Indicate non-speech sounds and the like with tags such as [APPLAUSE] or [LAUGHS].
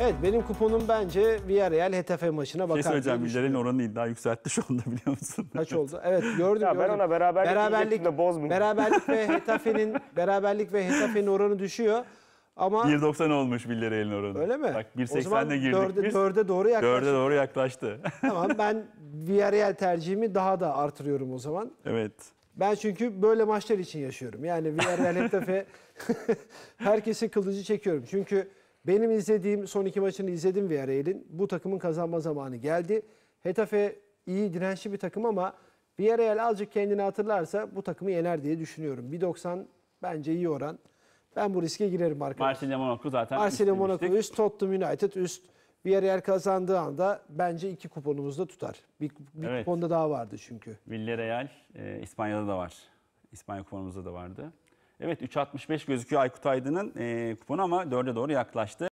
Evet benim kuponum bence Villarreal Hetafe maçına şey bakar. Şey söyleyeceğim Villarreal'in oranını iddia yükseltti şu anda biliyor musun? Kaç oldu? Evet gördüm. Ya gördüm. ben ona beraberlik beraberlik, de bozmayayım. Beraberlik ve Hetafe'nin [LAUGHS] beraberlik ve Hetafe'nin oranı düşüyor. Ama 1.90 olmuş Villarreal'in oranı. Öyle mi? Bak 1.80'le girdik 4'e, biz. 4'e doğru yaklaştı. 4'e doğru yaklaştı. tamam ben Villarreal tercihimi daha da artırıyorum o zaman. Evet. Ben çünkü böyle maçlar için yaşıyorum. Yani Villarreal Hetafe [LAUGHS] herkesi kılıcı çekiyorum. Çünkü benim izlediğim son iki maçını izledim Villarreal'in. Bu takımın kazanma zamanı geldi. Hetafe iyi dirençli bir takım ama Villarreal azıcık kendini hatırlarsa bu takımı yener diye düşünüyorum. 1.90 bence iyi oran. Ben bu riske girerim arkadaşlar. Marsilya Monaco zaten Marsilya Monaco üst, Tottenham United üst. Villarreal kazandığı anda bence iki kuponumuz da tutar. Bir, bir evet. kuponda daha vardı çünkü. Villarreal e, İspanya'da da var. İspanya kuponumuzda da vardı. Evet 3.65 gözüküyor Aykut Aydın'ın e, kuponu ama 4'e doğru yaklaştı.